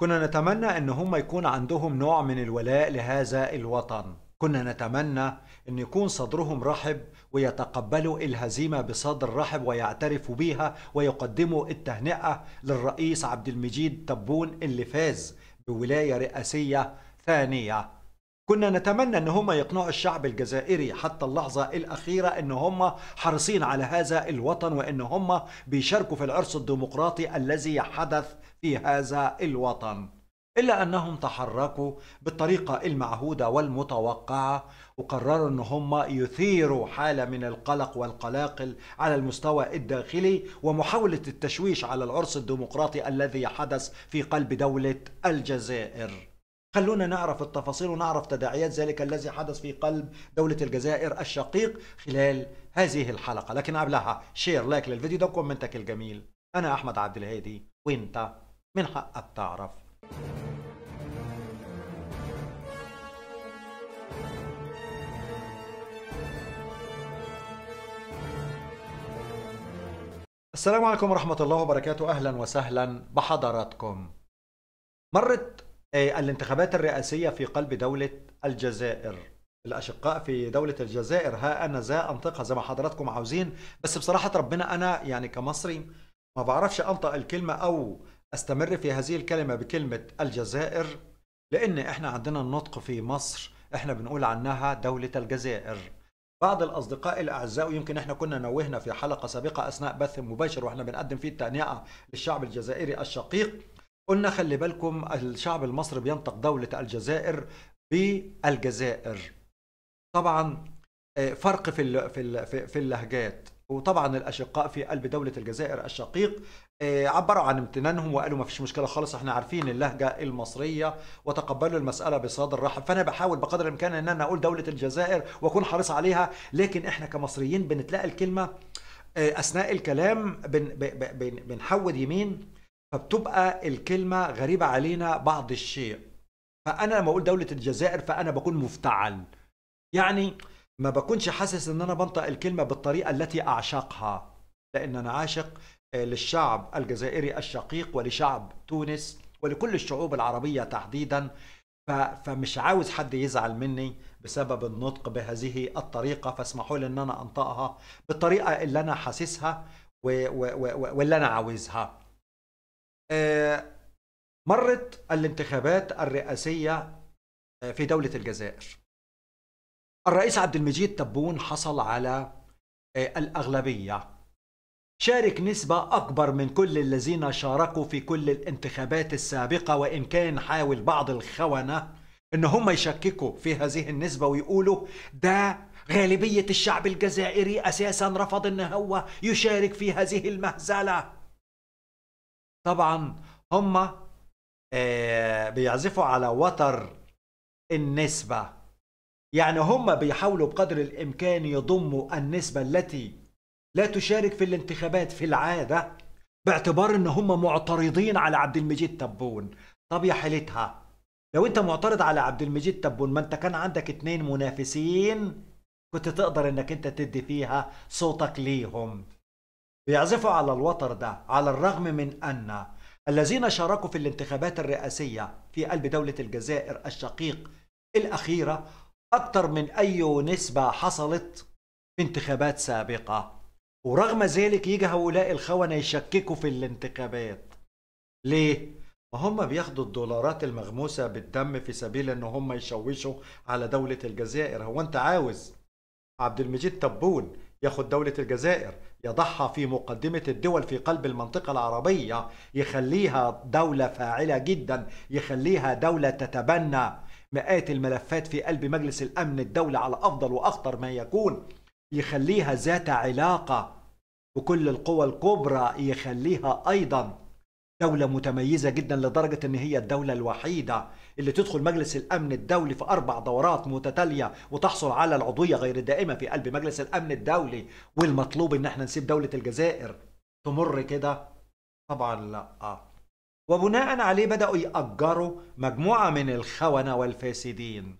كنا نتمنى أن هم يكون عندهم نوع من الولاء لهذا الوطن كنا نتمنى أن يكون صدرهم رحب ويتقبلوا الهزيمة بصدر رحب ويعترفوا بيها ويقدموا التهنئة للرئيس عبد المجيد تبون اللي فاز بولاية رئاسية ثانية كنا نتمنى ان هم يقنعوا الشعب الجزائري حتى اللحظه الاخيره ان هم حريصين على هذا الوطن وان هم بيشاركوا في العرس الديمقراطي الذي حدث في هذا الوطن الا انهم تحركوا بالطريقه المعهوده والمتوقعه وقرروا ان هم يثيروا حاله من القلق والقلاقل على المستوى الداخلي ومحاوله التشويش على العرس الديمقراطي الذي حدث في قلب دوله الجزائر خلونا نعرف التفاصيل ونعرف تداعيات ذلك الذي حدث في قلب دولة الجزائر الشقيق خلال هذه الحلقة لكن قبلها شير لايك للفيديو ده وكومنتك الجميل أنا أحمد عبد الهادي وأنت من حقك تعرف السلام عليكم ورحمة الله وبركاته أهلا وسهلا بحضراتكم مرت آه، الانتخابات الرئاسية في قلب دولة الجزائر الأشقاء في دولة الجزائر ها أنا ذا أنطقها زي ما حضراتكم عاوزين بس بصراحة ربنا أنا يعني كمصري ما بعرفش أنطق الكلمة أو أستمر في هذه الكلمة بكلمة الجزائر لأن إحنا عندنا النطق في مصر إحنا بنقول عنها دولة الجزائر بعض الأصدقاء الأعزاء يمكن إحنا كنا نوهنا في حلقة سابقة أثناء بث مباشر وإحنا بنقدم فيه التهنئة للشعب الجزائري الشقيق قلنا خلي بالكم الشعب المصري بينطق دولة الجزائر بالجزائر طبعا آه، فرق في في اللهجات وطبعا الاشقاء في قلب دوله الجزائر الشقيق آه، عبروا عن امتنانهم وقالوا ما فيش مشكله خالص احنا عارفين اللهجه المصريه وتقبلوا المساله بصدر رحب فانا بحاول بقدر الامكان ان انا اقول دوله الجزائر واكون حريص عليها لكن احنا كمصريين بنتلاقى الكلمه آه، اثناء الكلام بنحود يمين فبتبقى الكلمه غريبه علينا بعض الشيء فانا لما اقول دوله الجزائر فانا بكون مفتعل يعني ما بكونش حاسس ان انا بنطق الكلمه بالطريقه التي اعشقها لان انا عاشق آه، للشعب الجزائري الشقيق ولشعب تونس ولكل الشعوب العربيه تحديدا فمش عاوز حد يزعل مني بسبب النطق بهذه الطريقه فاسمحوا لي ان انا انطقها بالطريقه اللي انا حاسسها واللي انا عاوزها آه، مرت الانتخابات الرئاسية آه، في دولة الجزائر الرئيس عبد المجيد تبون حصل على آه، الأغلبية شارك نسبة أكبر من كل الذين شاركوا في كل الانتخابات السابقة وإن كان حاول بعض الخونة إن هم يشككوا في هذه النسبة ويقولوا ده غالبية الشعب الجزائري أساسا رفض إن هو يشارك في هذه المهزلة طبعا هم آه، بيعزفوا على وتر النسبة يعني هم بيحاولوا بقدر الإمكان يضموا النسبة التي لا تشارك في الانتخابات في العادة باعتبار ان هم معترضين على عبد المجيد تبون طب يا حيلتها لو انت معترض على عبد المجيد تبون ما انت كان عندك اتنين منافسين كنت تقدر انك انت تدي فيها صوتك ليهم بيعزفوا على الوتر ده على الرغم من أن الذين شاركوا في الانتخابات الرئاسية في قلب دولة الجزائر الشقيق الأخيرة أكثر من أي نسبة حصلت في انتخابات سابقة ورغم ذلك يجي هؤلاء الخونة يشككوا في الانتخابات ليه؟ ما هم بياخدوا الدولارات المغموسة بالدم في سبيل ان هم يشوشوا على دولة الجزائر هو انت عاوز عبد المجيد تبون ياخد دولة الجزائر يضعها في مقدمة الدول في قلب المنطقة العربية يخليها دولة فاعلة جدا يخليها دولة تتبنى مئات الملفات في قلب مجلس الأمن الدولي على أفضل وأخطر ما يكون يخليها ذات علاقة بكل القوى الكبرى يخليها أيضا دولة متميزة جدا لدرجة أن هي الدولة الوحيدة اللي تدخل مجلس الامن الدولي في اربع دورات متتاليه وتحصل على العضويه غير الدائمه في قلب مجلس الامن الدولي والمطلوب ان احنا نسيب دوله الجزائر تمر كده طبعا لا آه. وبناء عليه بداوا ياجروا مجموعه من الخونه والفاسدين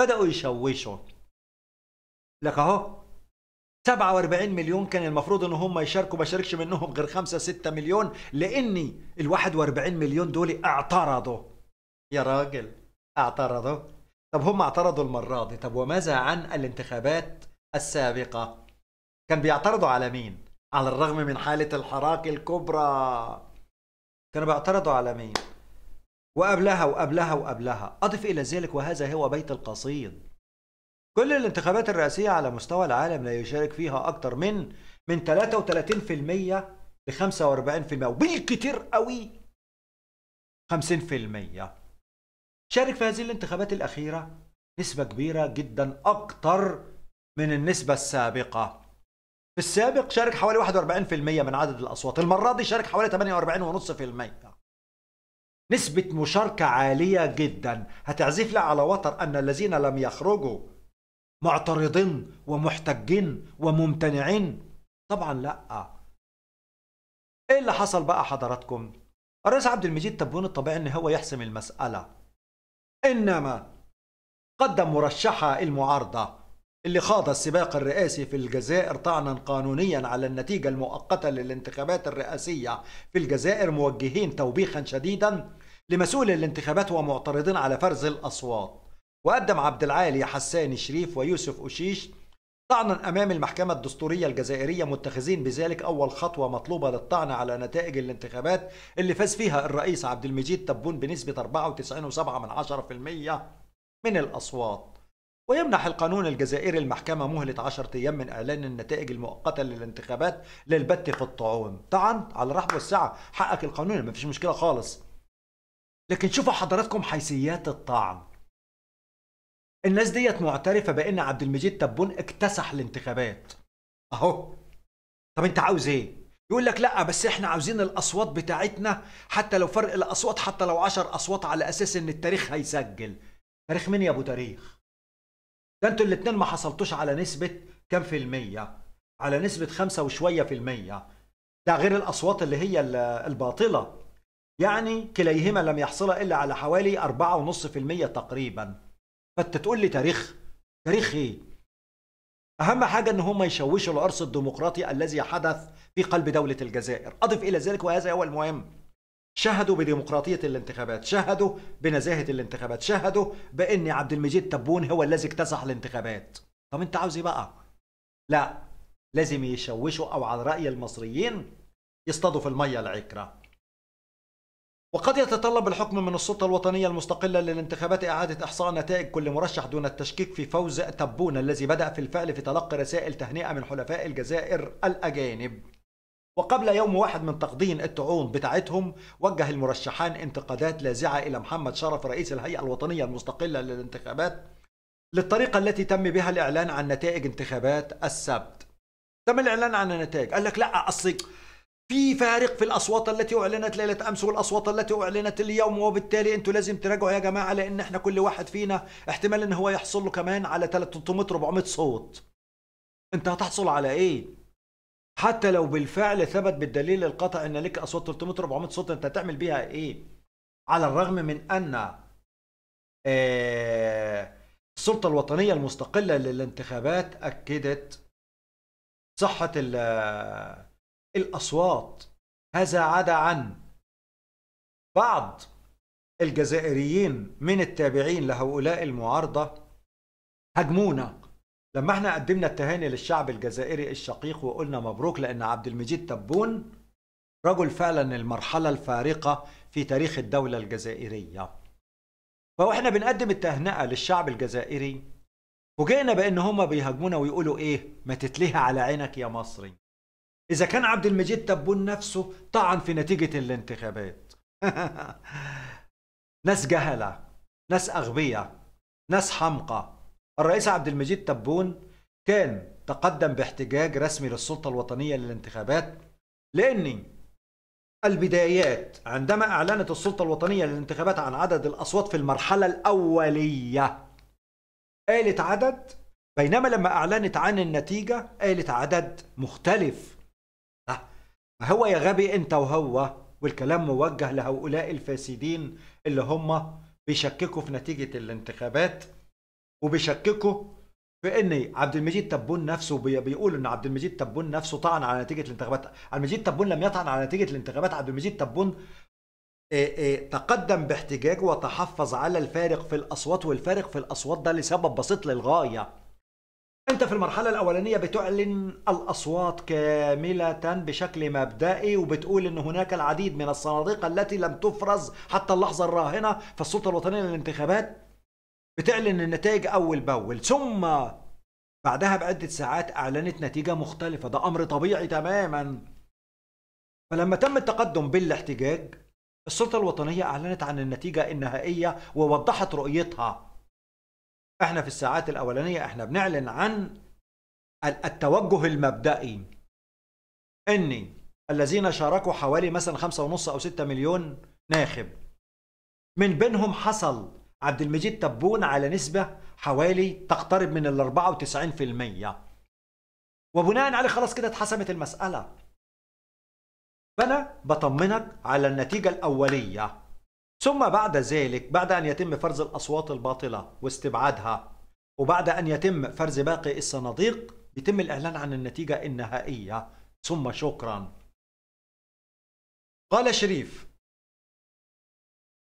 بداوا يشوشوا لك اهو 47 مليون كان المفروض ان هم يشاركوا ما شاركش منهم غير 5 6 مليون لاني ال 41 مليون دول اعترضوا يا راجل اعترضوا طب هم اعترضوا المرة دي طب وماذا عن الانتخابات السابقة كان بيعترضوا على مين على الرغم من حالة الحراك الكبرى كانوا بيعترضوا على مين وقبلها وقبلها وقبلها أضف إلى ذلك وهذا هو بيت القصيد كل الانتخابات الرئاسية على مستوى العالم لا يشارك فيها أكثر من من 33% ل 45% وبالكثير قوي 50% شارك في هذه الانتخابات الأخيرة نسبة كبيرة جدا أكتر من النسبة السابقة في السابق شارك حوالي 41% من عدد الأصوات المرة دي شارك حوالي 48.5% نسبة مشاركة عالية جدا هتعزف لي على وتر أن الذين لم يخرجوا معترضين ومحتجين وممتنعين طبعا لا ايه اللي حصل بقى حضراتكم الرئيس عبد المجيد تبون الطبيعي ان هو يحسم المسألة إنما قدم مرشحها المعارضة اللي خاض السباق الرئاسي في الجزائر طعنا قانونيا على النتيجة المؤقتة للانتخابات الرئاسية في الجزائر موجهين توبيخا شديدا لمسؤول الانتخابات ومعترضين على فرز الأصوات وقدم عبد العالي حسان شريف ويوسف أشيش طعنا أمام المحكمة الدستورية الجزائرية متخذين بذلك أول خطوة مطلوبة للطعن على نتائج الانتخابات اللي فاز فيها الرئيس عبد المجيد تبون بنسبة 94.7% من الأصوات ويمنح القانون الجزائري المحكمة مهلة 10 أيام من إعلان النتائج المؤقتة للانتخابات للبت في الطعون طعن على الرحب والسعة حقك القانوني فيش مشكلة خالص لكن شوفوا حضراتكم حيثيات الطعن الناس ديت معترفه بان عبد المجيد تبون اكتسح الانتخابات اهو طب انت عاوز ايه يقول لك لا بس احنا عاوزين الاصوات بتاعتنا حتى لو فرق الاصوات حتى لو 10 اصوات على اساس ان التاريخ هيسجل تاريخ مين يا ابو تاريخ ده انتوا الاثنين ما حصلتوش على نسبه كام في المية على نسبة خمسة وشوية في المية ده غير الأصوات اللي هي الباطلة يعني كليهما لم يحصل إلا على حوالي أربعة ونص في المية تقريباً فانت تقول لي تاريخ تاريخ ايه اهم حاجه ان هم يشوشوا العرس الديمقراطي الذي حدث في قلب دوله الجزائر اضف الى ذلك وهذا هو المهم شهدوا بديمقراطية الانتخابات شهدوا بنزاهة الانتخابات شهدوا بأن عبد المجيد تبون هو الذي اكتسح الانتخابات طب انت عاوز ايه بقى لا لازم يشوشوا او على رأي المصريين يصطادوا في المية العكرة وقد يتطلب الحكم من السلطة الوطنية المستقلة للانتخابات إعادة إحصاء نتائج كل مرشح دون التشكيك في فوز تبون الذي بدأ في الفعل في تلقي رسائل تهنئة من حلفاء الجزائر الأجانب وقبل يوم واحد من تقديم الطعون بتاعتهم وجه المرشحان انتقادات لاذعة إلى محمد شرف رئيس الهيئة الوطنية المستقلة للانتخابات للطريقة التي تم بها الإعلان عن نتائج انتخابات السبت تم الإعلان عن النتائج قال لك لا أصل في فارق في الاصوات التي اعلنت ليله امس والاصوات التي اعلنت اليوم وبالتالي انتوا لازم تراجعوا يا جماعه لان احنا كل واحد فينا احتمال ان هو يحصل له كمان على 300 400 صوت انت هتحصل على ايه حتى لو بالفعل ثبت بالدليل القطع ان لك اصوات 300 400 صوت انت هتعمل بيها ايه على الرغم من ان آه، السلطه الوطنيه المستقله للانتخابات اكدت صحه الأصوات هذا عدا عن بعض الجزائريين من التابعين لهؤلاء المعارضة هاجمونا لما احنا قدمنا التهاني للشعب الجزائري الشقيق وقلنا مبروك لأن عبد المجيد تبون رجل فعلا المرحلة الفارقة في تاريخ الدولة الجزائرية فاحنا بنقدم التهنئة للشعب الجزائري فوجئنا بأن هما بيهاجمونا ويقولوا إيه ما تتلهى على عينك يا مصري إذا كان عبد المجيد تبون نفسه طعن في نتيجة الانتخابات ناس جهلة ناس أغبية ناس حمقى الرئيس عبد المجيد تبون كان تقدم باحتجاج رسمي للسلطة الوطنية للانتخابات لأن البدايات عندما أعلنت السلطة الوطنية للانتخابات عن عدد الأصوات في المرحلة الأولية قالت عدد بينما لما أعلنت عن النتيجة قالت عدد مختلف هو يا غبي انت وهو والكلام موجه لهؤلاء الفاسدين اللي هم بيشككوا في نتيجه الانتخابات وبيشككوا في ان عبد المجيد تبون نفسه بيقول ان عبد المجيد تبون نفسه طعن على نتيجه الانتخابات عبد المجيد تبون لم يطعن على نتيجه الانتخابات عبد المجيد تبون تقدم باحتجاج وتحفظ على الفارق في الاصوات والفارق في الاصوات ده لسبب بسيط للغايه انت في المرحلة الأولانية بتعلن الأصوات كاملة بشكل مبدئي وبتقول ان هناك العديد من الصناديق التي لم تفرز حتى اللحظة الراهنة فالسلطة الوطنية للانتخابات بتعلن النتائج أول بأول ثم بعدها بعدة ساعات أعلنت نتيجة مختلفة ده أمر طبيعي تماما فلما تم التقدم بالاحتجاج السلطة الوطنية أعلنت عن النتيجة النهائية ووضحت رؤيتها احنا في الساعات الاولانيه احنا بنعلن عن التوجه المبدئي ان الذين شاركوا حوالي مثلا خمسة ونص او ستة مليون ناخب من بينهم حصل عبد المجيد تبون على نسبة حوالي تقترب من ال 94% وبناء عليه خلاص كده اتحسمت المسألة فأنا بطمنك على النتيجة الأولية ثم بعد ذلك بعد أن يتم فرز الأصوات الباطلة واستبعادها وبعد أن يتم فرز باقي الصناديق يتم الإعلان عن النتيجة النهائية ثم شكرا قال شريف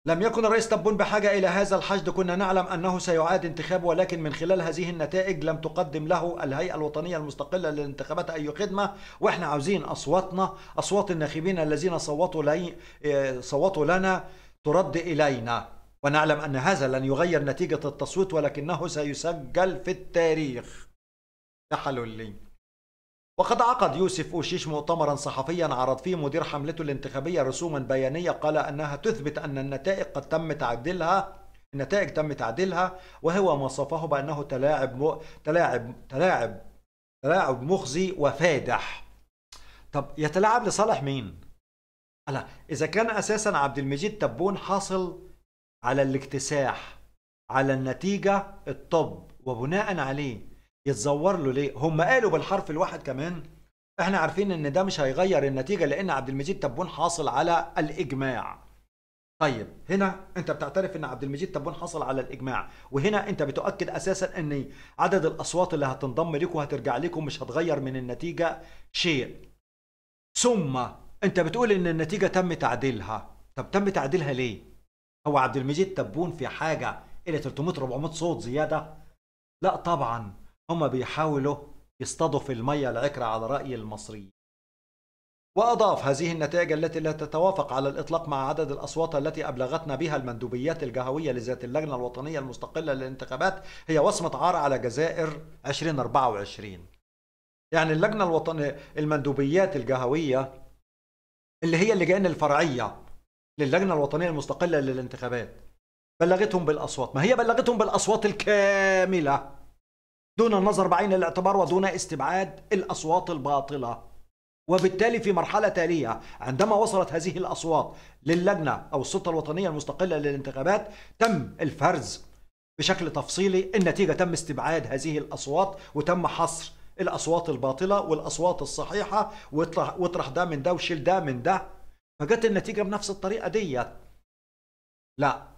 لم يكن الرئيس تبون بحاجة إلى هذا الحشد كنا نعلم أنه سيعاد انتخابه ولكن من خلال هذه النتائج لم تقدم له الهيئة الوطنية المستقلة للانتخابات أي خدمة وإحنا عاوزين أصواتنا أصوات الناخبين الذين صوتوا, لي آه، صوتوا لنا ترد إلينا ونعلم أن هذا لن يغير نتيجة التصويت ولكنه سيسجل في التاريخ تحلل وقد عقد يوسف أوشيش مؤتمرا صحفيا عرض فيه مدير حملته الانتخابية رسوما بيانية قال أنها تثبت أن النتائج قد تم تعديلها النتائج تم تعديلها وهو ما وصفه بأنه تلاعب م... تلاعب تلاعب تلاعب مخزي وفادح طب يتلاعب لصالح مين؟ هلا اذا كان اساسا عبد المجيد تبون حاصل على الاكتساح على النتيجه الطب وبناء عليه يتزور له ليه هم قالوا بالحرف الواحد كمان احنا عارفين ان ده مش هيغير النتيجه لان عبد المجيد تبون حاصل على الاجماع طيب هنا انت بتعترف ان عبد المجيد تبون حصل على الاجماع وهنا انت بتؤكد اساسا ان عدد الاصوات اللي هتنضم لكم وهترجع لكم مش هتغير من النتيجه شيء ثم انت بتقول ان النتيجه تم تعديلها طب تم تعديلها ليه هو عبد المجيد تبون في حاجه الى 300 400 صوت زياده لا طبعا هما بيحاولوا يصطادوا في الميه العكره على راي المصريين واضاف هذه النتائج التي لا تتوافق على الاطلاق مع عدد الاصوات التي ابلغتنا بها المندوبيات الجهويه لذات اللجنه الوطنيه المستقله للانتخابات هي وصمه عار على جزائر 2024 يعني اللجنه الوطنيه المندوبيات الجهويه اللي هي اللجان الفرعيه للجنه الوطنيه المستقله للانتخابات بلغتهم بالاصوات ما هي بلغتهم بالاصوات الكامله دون النظر بعين الاعتبار ودون استبعاد الاصوات الباطله وبالتالي في مرحلة تالية عندما وصلت هذه الأصوات للجنة أو السلطة الوطنية المستقلة للانتخابات تم الفرز بشكل تفصيلي النتيجة تم استبعاد هذه الأصوات وتم حصر الاصوات الباطله والاصوات الصحيحه واطرح واطرح ده من ده وشيل ده من ده فجت النتيجه بنفس الطريقه ديت لا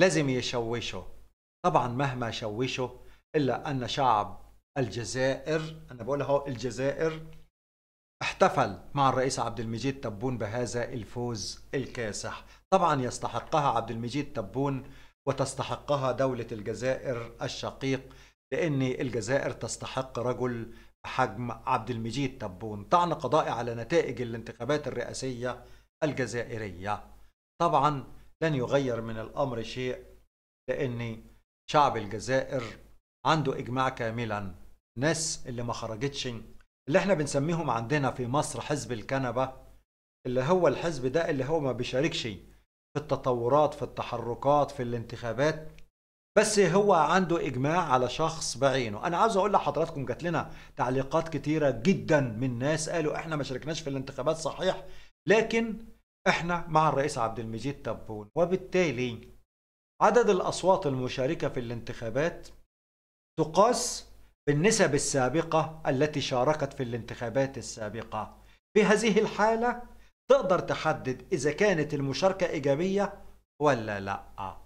لازم يشوشوا طبعا مهما شوشوا الا ان شعب الجزائر انا بقول اهو الجزائر احتفل مع الرئيس عبد المجيد تبون بهذا الفوز الكاسح طبعا يستحقها عبد المجيد تبون وتستحقها دولة الجزائر الشقيق بأن الجزائر تستحق رجل بحجم عبد المجيد تبون طعن قضائي على نتائج الانتخابات الرئاسية الجزائرية طبعا لن يغير من الأمر شيء لأن شعب الجزائر عنده إجماع كاملا ناس اللي ما خرجتش اللي احنا بنسميهم عندنا في مصر حزب الكنبة اللي هو الحزب ده اللي هو ما بيشاركش في التطورات في التحركات في الانتخابات بس هو عنده اجماع على شخص بعينه انا عاوز اقول لحضراتكم جات لنا تعليقات كتيره جدا من ناس قالوا احنا ما شاركناش في الانتخابات صحيح لكن احنا مع الرئيس عبد المجيد تبون وبالتالي عدد الاصوات المشاركه في الانتخابات تقاس بالنسب السابقه التي شاركت في الانتخابات السابقه في هذه الحاله تقدر تحدد اذا كانت المشاركه ايجابيه ولا لا